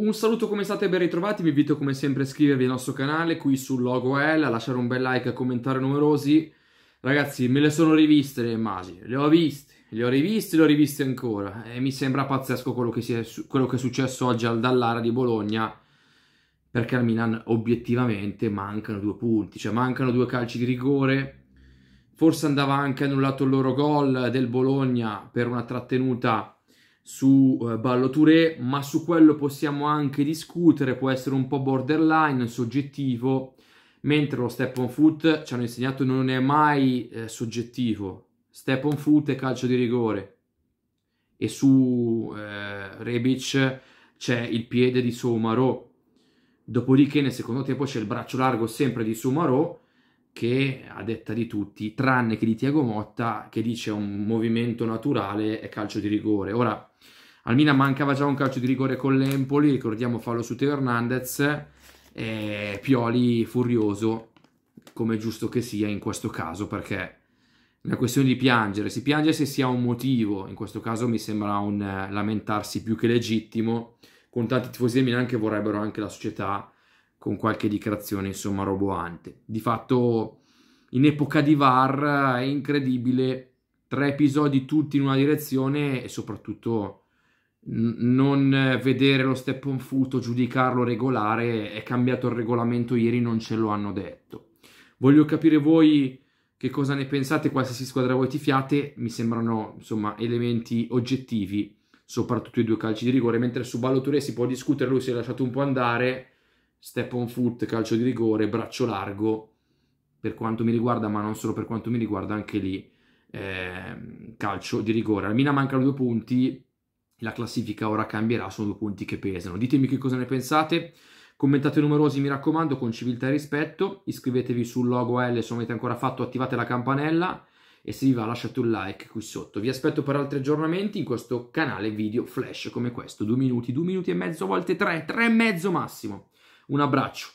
Un saluto come state ben ritrovati, vi invito come sempre a iscrivervi al nostro canale qui sul logo L, a lasciare un bel like, a commentare numerosi. Ragazzi, me le sono riviste le immagini, le ho viste, le ho riviste, le ho riviste ancora e mi sembra pazzesco quello che, è, quello che è successo oggi al Dallara di Bologna perché al Milan obiettivamente mancano due punti, cioè mancano due calci di rigore, forse andava anche annullato il loro gol del Bologna per una trattenuta su eh, Ballo Touré, ma su quello possiamo anche discutere, può essere un po' borderline, soggettivo, mentre lo step on foot ci hanno insegnato non è mai eh, soggettivo, step on foot è calcio di rigore e su eh, Rebic c'è il piede di Soumaro, dopodiché nel secondo tempo c'è il braccio largo sempre di Soumaro che a detta di tutti, tranne che di Tiago Motta, che dice un movimento naturale è calcio di rigore. Ora, al Milan mancava già un calcio di rigore con l'Empoli, ricordiamo fallo su Teo Hernandez, e Pioli furioso, come giusto che sia in questo caso, perché è una questione di piangere, si piange se si ha un motivo, in questo caso mi sembra un eh, lamentarsi più che legittimo, con tanti tifosi del Milan che vorrebbero anche la società con qualche dichiarazione insomma roboante. Di fatto in epoca di VAR è incredibile, tre episodi tutti in una direzione e soprattutto non vedere lo step on foot giudicarlo regolare, è cambiato il regolamento ieri, non ce lo hanno detto. Voglio capire voi che cosa ne pensate, qualsiasi squadra voi tifiate, mi sembrano insomma elementi oggettivi, soprattutto i due calci di rigore, mentre su Ballo Touré si può discutere, lui si è lasciato un po' andare, step on foot, calcio di rigore, braccio largo, per quanto mi riguarda, ma non solo per quanto mi riguarda, anche lì eh, calcio di rigore. Al Mina mancano due punti, la classifica ora cambierà, sono due punti che pesano. Ditemi che cosa ne pensate. Commentate numerosi, mi raccomando, con civiltà e rispetto. Iscrivetevi sul logo L se non avete ancora fatto, attivate la campanella e se vi va lasciate un like qui sotto. Vi aspetto per altri aggiornamenti in questo canale video flash come questo, due minuti, due minuti e mezzo, a volte tre, tre e mezzo massimo. Un abbraccio.